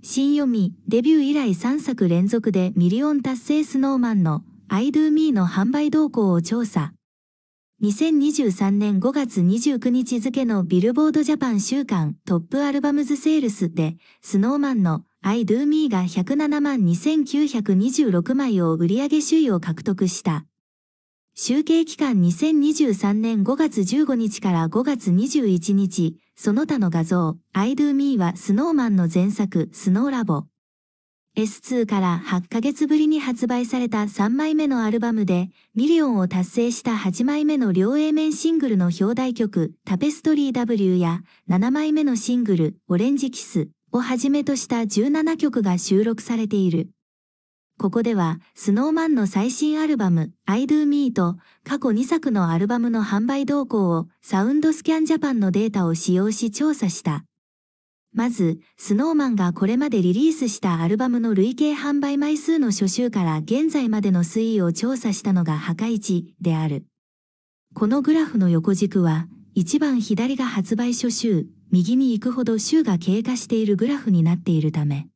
新読み、デビュー以来3作連続でミリオン達成スノーマンの I Do Me の販売動向を調査。2023年5月29日付のビルボードジャパン週間トップアルバムズセールスで、スノーマンの I Do Me が107万2926枚を売上首位を獲得した。集計期間2023年5月15日から5月21日、その他の画像、I do me はスノーマンの前作、スノーラボ。S2 から8ヶ月ぶりに発売された3枚目のアルバムで、ミリオンを達成した8枚目の両 A 面シングルの表題曲、タペストリー W や、7枚目のシングル、オレンジキスをはじめとした17曲が収録されている。ここでは、スノーマンの最新アルバム、I Do Me と、過去2作のアルバムの販売動向を、サウンドスキャンジャパンのデータを使用し調査した。まず、スノーマンがこれまでリリースしたアルバムの累計販売枚数の初週から現在までの推移を調査したのが破壊値である。このグラフの横軸は、一番左が発売初週、右に行くほど週が経過しているグラフになっているため、